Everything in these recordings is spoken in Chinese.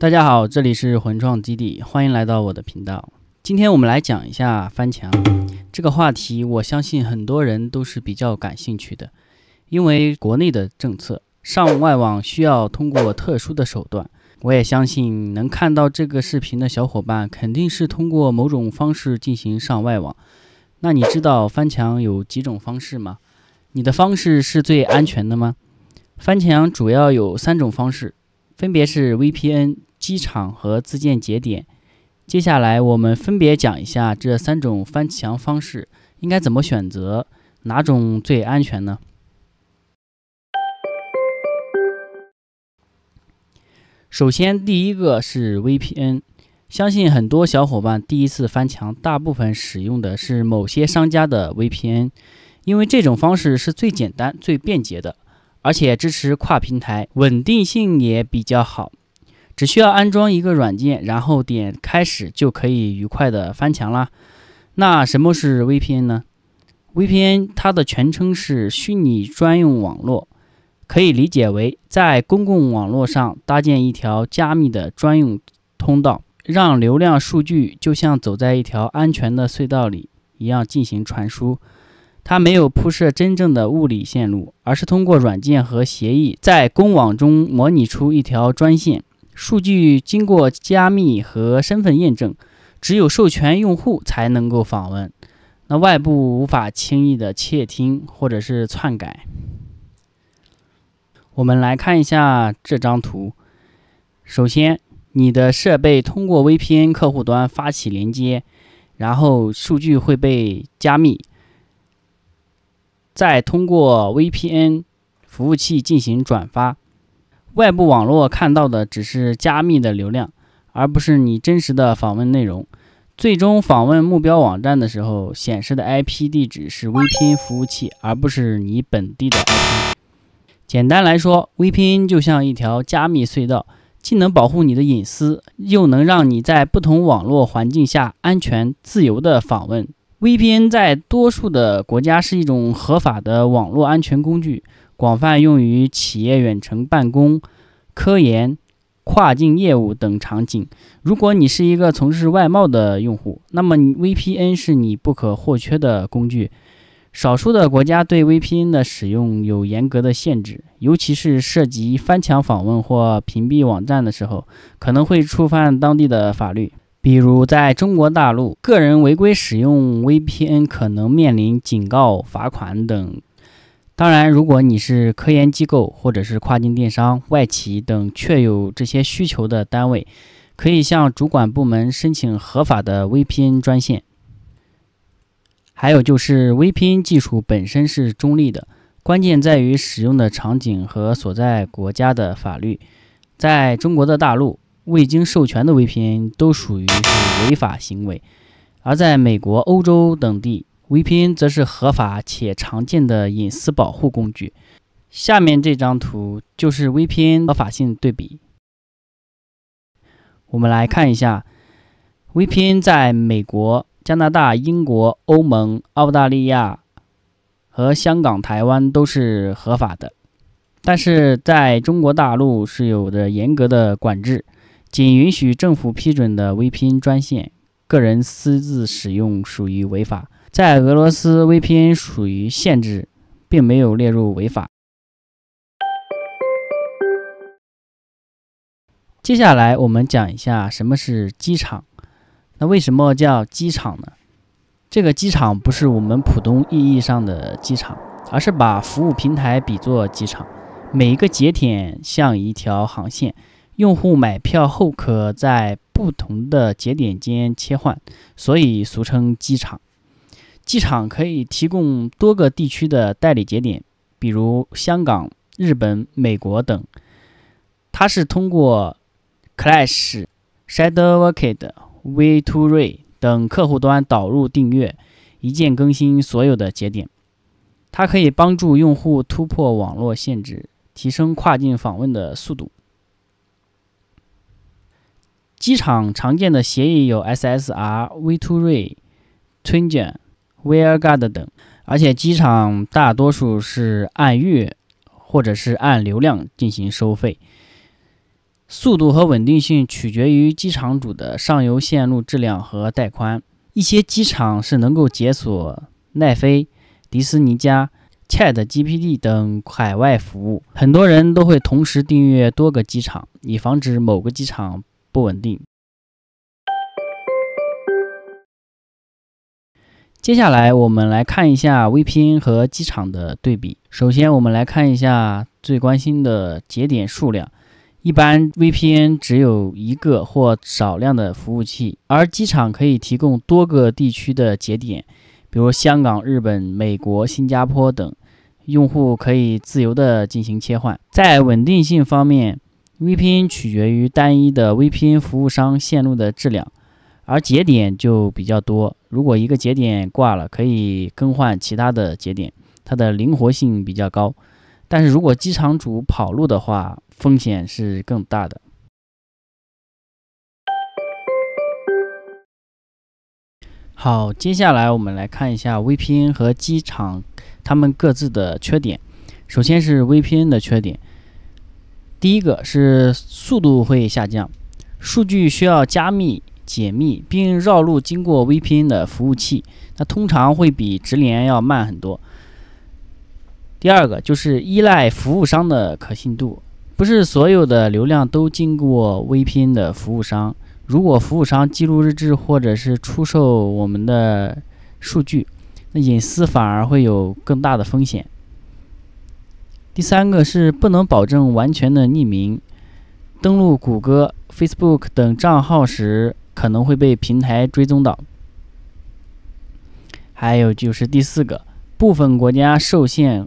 大家好，这里是魂创基地，欢迎来到我的频道。今天我们来讲一下翻墙这个话题，我相信很多人都是比较感兴趣的，因为国内的政策上外网需要通过特殊的手段。我也相信能看到这个视频的小伙伴肯定是通过某种方式进行上外网。那你知道翻墙有几种方式吗？你的方式是最安全的吗？翻墙主要有三种方式，分别是 VPN。机场和自建节点，接下来我们分别讲一下这三种翻墙方式应该怎么选择，哪种最安全呢？首先，第一个是 VPN，相信很多小伙伴第一次翻墙，大部分使用的是某些商家的 VPN，因为这种方式是最简单、最便捷的，而且支持跨平台，稳定性也比较好。只需要安装一个软件，然后点开始就可以愉快的翻墙啦。那什么是 VPN 呢？VPN 它的全称是虚拟专用网络，可以理解为在公共网络上搭建一条加密的专用通道，让流量数据就像走在一条安全的隧道里一样进行传输。它没有铺设真正的物理线路，而是通过软件和协议在公网中模拟出一条专线。数据经过加密和身份验证，只有授权用户才能够访问，那外部无法轻易的窃听或者是篡改。我们来看一下这张图。首先，你的设备通过 VPN 客户端发起连接，然后数据会被加密，再通过 VPN 服务器进行转发。外部网络看到的只是加密的流量，而不是你真实的访问内容。最终访问目标网站的时候，显示的 IP 地址是 VPN 服务器，而不是你本地的 IP。简单来说，VPN 就像一条加密隧道，既能保护你的隐私，又能让你在不同网络环境下安全、自由地访问。VPN 在多数的国家是一种合法的网络安全工具。广泛用于企业远程办公、科研、跨境业务等场景。如果你是一个从事外贸的用户，那么 VPN 是你不可或缺的工具。少数的国家对 VPN 的使用有严格的限制，尤其是涉及翻墙访问或屏蔽网站的时候，可能会触犯当地的法律。比如在中国大陆，个人违规使用 VPN 可能面临警告、罚款等。当然，如果你是科研机构或者是跨境电商、外企等确有这些需求的单位，可以向主管部门申请合法的 VPN 专线。还有就是，VPN 技术本身是中立的，关键在于使用的场景和所在国家的法律。在中国的大陆，未经授权的 VPN 都属于违法行为，而在美国、欧洲等地。VPN 则是合法且常见的隐私保护工具。下面这张图就是 VPN 合法性对比。我们来看一下，VPN 在美国、加拿大、英国、欧盟、澳大利亚和香港、台湾都是合法的，但是在中国大陆是有着严格的管制，仅允许政府批准的 VPN 专线，个人私自使用属于违法。在俄罗斯，VPN 属于限制，并没有列入违法。接下来我们讲一下什么是机场。那为什么叫机场呢？这个机场不是我们普通意义上的机场，而是把服务平台比作机场，每一个节点像一条航线，用户买票后可在不同的节点间切换，所以俗称机场。机场可以提供多个地区的代理节点，比如香港、日本、美国等。它是通过 Clash、s h a d o w r o r k e t v a to Ray 等客户端导入订阅，一键更新所有的节点。它可以帮助用户突破网络限制，提升跨境访问的速度。机场常见的协议有 SSR、v a to Ray、t r n j a n WireGuard 等，而且机场大多数是按月或者是按流量进行收费。速度和稳定性取决于机场主的上游线路质量和带宽。一些机场是能够解锁奈飞、迪士尼加、ChatGPT 等海外服务。很多人都会同时订阅多个机场，以防止某个机场不稳定。接下来我们来看一下 VPN 和机场的对比。首先，我们来看一下最关心的节点数量。一般 VPN 只有一个或少量的服务器，而机场可以提供多个地区的节点，比如香港、日本、美国、新加坡等，用户可以自由地进行切换。在稳定性方面，VPN 取决于单一的 VPN 服务商线路的质量，而节点就比较多。如果一个节点挂了，可以更换其他的节点，它的灵活性比较高。但是如果机场主跑路的话，风险是更大的。好，接下来我们来看一下 VPN 和机场它们各自的缺点。首先是 VPN 的缺点，第一个是速度会下降，数据需要加密。解密并绕路经过 VPN 的服务器，那通常会比直连要慢很多。第二个就是依赖服务商的可信度，不是所有的流量都经过 VPN 的服务商。如果服务商记录日志或者是出售我们的数据，那隐私反而会有更大的风险。第三个是不能保证完全的匿名，登录谷歌、Facebook 等账号时。可能会被平台追踪到。还有就是第四个，部分国家受限。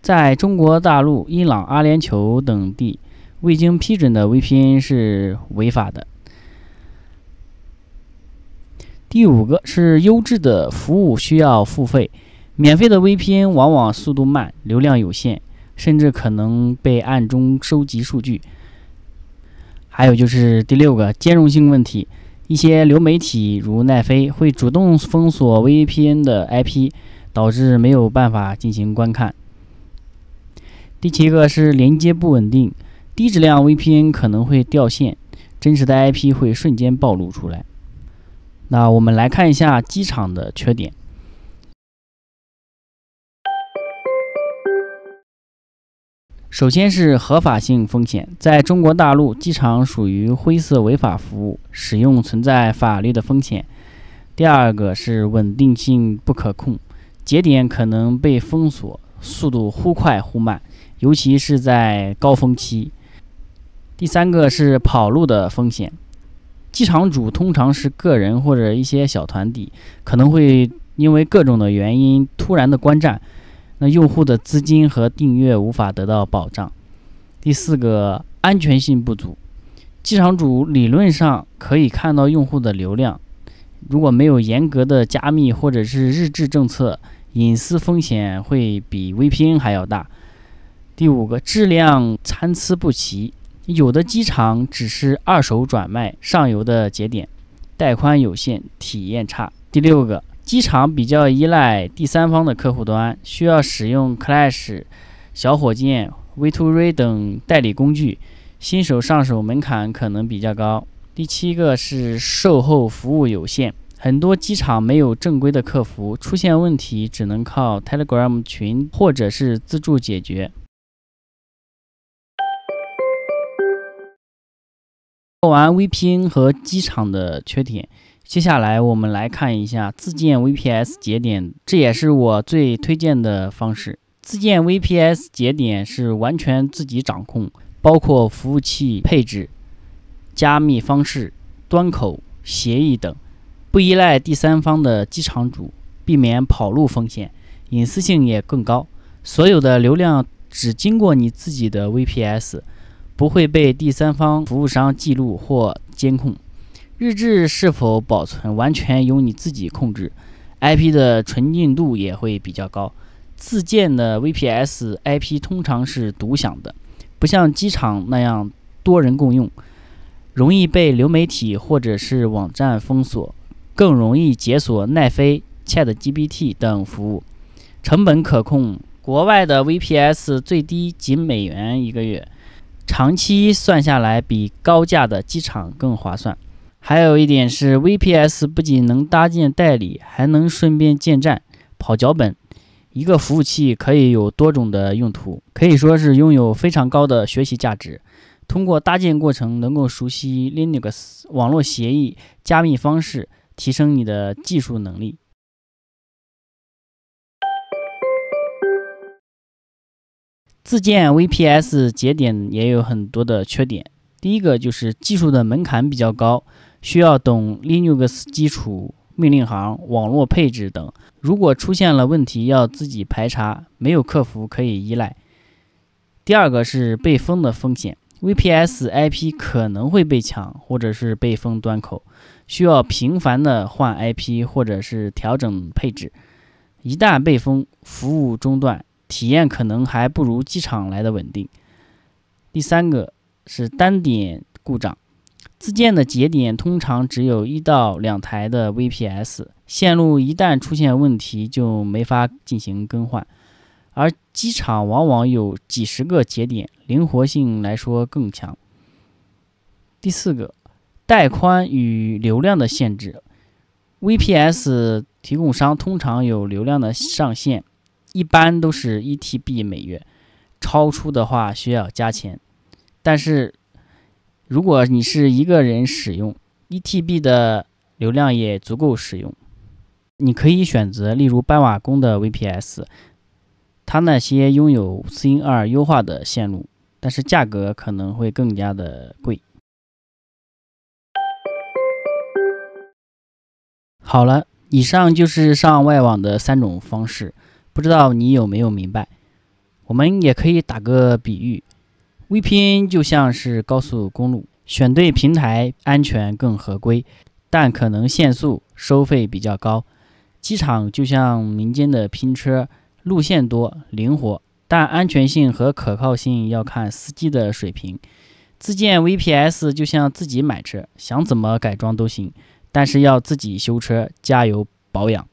在中国大陆、伊朗、阿联酋等地，未经批准的 VPN 是违法的。第五个是优质的服务需要付费，免费的 VPN 往往速度慢、流量有限，甚至可能被暗中收集数据。还有就是第六个兼容性问题，一些流媒体如奈飞会主动封锁 VPN 的 IP，导致没有办法进行观看。第七个是连接不稳定，低质量 VPN 可能会掉线，真实的 IP 会瞬间暴露出来。那我们来看一下机场的缺点。首先是合法性风险，在中国大陆，机场属于灰色违法服务，使用存在法律的风险。第二个是稳定性不可控，节点可能被封锁，速度忽快忽慢，尤其是在高峰期。第三个是跑路的风险，机场主通常是个人或者一些小团体，可能会因为各种的原因突然的关站。那用户的资金和订阅无法得到保障。第四个，安全性不足。机场主理论上可以看到用户的流量，如果没有严格的加密或者是日志政策，隐私风险会比 VPN 还要大。第五个，质量参差不齐，有的机场只是二手转卖，上游的节点，带宽有限，体验差。第六个。机场比较依赖第三方的客户端，需要使用 Clash、小火箭、V2Ray 等代理工具，新手上手门槛可能比较高。第七个是售后服务有限，很多机场没有正规的客服，出现问题只能靠 Telegram 群或者是自助解决。说完 VPN 和机场的缺点。接下来我们来看一下自建 VPS 节点，这也是我最推荐的方式。自建 VPS 节点是完全自己掌控，包括服务器配置、加密方式、端口、协议等，不依赖第三方的机场主，避免跑路风险，隐私性也更高。所有的流量只经过你自己的 VPS，不会被第三方服务商记录或监控。日志是否保存完全由你自己控制，IP 的纯净度也会比较高。自建的 VPS IP 通常是独享的，不像机场那样多人共用，容易被流媒体或者是网站封锁，更容易解锁奈飞、ChatGPT 等服务，成本可控。国外的 VPS 最低仅美元一个月，长期算下来比高价的机场更划算。还有一点是，VPS 不仅能搭建代理，还能顺便建站、跑脚本，一个服务器可以有多种的用途，可以说是拥有非常高的学习价值。通过搭建过程，能够熟悉 Linux 网络协议、加密方式，提升你的技术能力。自建 VPS 节点也有很多的缺点，第一个就是技术的门槛比较高。需要懂 Linux 基础命令行、网络配置等。如果出现了问题，要自己排查，没有客服可以依赖。第二个是被封的风险，VPS IP 可能会被抢，或者是被封端口，需要频繁的换 IP 或者是调整配置。一旦被封，服务中断，体验可能还不如机场来的稳定。第三个是单点故障。自建的节点通常只有一到两台的 VPS，线路一旦出现问题就没法进行更换，而机场往往有几十个节点，灵活性来说更强。第四个，带宽与流量的限制，VPS 提供商通常有流量的上限，一般都是 1T B 每月，超出的话需要加钱，但是。如果你是一个人使用，一 T B 的流量也足够使用，你可以选择例如斑瓦工的 V P S，它那些拥有 C N 二优化的线路，但是价格可能会更加的贵。好了，以上就是上外网的三种方式，不知道你有没有明白？我们也可以打个比喻。VPN 就像是高速公路，选对平台安全更合规，但可能限速、收费比较高。机场就像民间的拼车，路线多、灵活，但安全性和可靠性要看司机的水平。自建 VPS 就像自己买车，想怎么改装都行，但是要自己修车、加油、保养。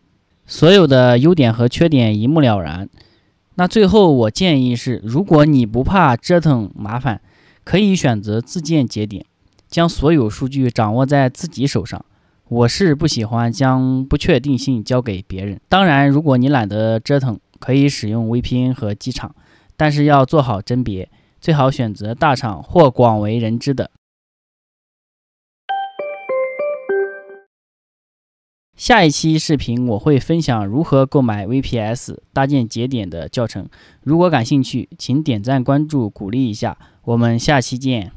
所有的优点和缺点一目了然。那最后，我建议是，如果你不怕折腾麻烦，可以选择自建节点，将所有数据掌握在自己手上。我是不喜欢将不确定性交给别人。当然，如果你懒得折腾，可以使用 VPN 和机场，但是要做好甄别，最好选择大厂或广为人知的。下一期视频我会分享如何购买 VPS 搭建节点的教程，如果感兴趣，请点赞关注鼓励一下，我们下期见。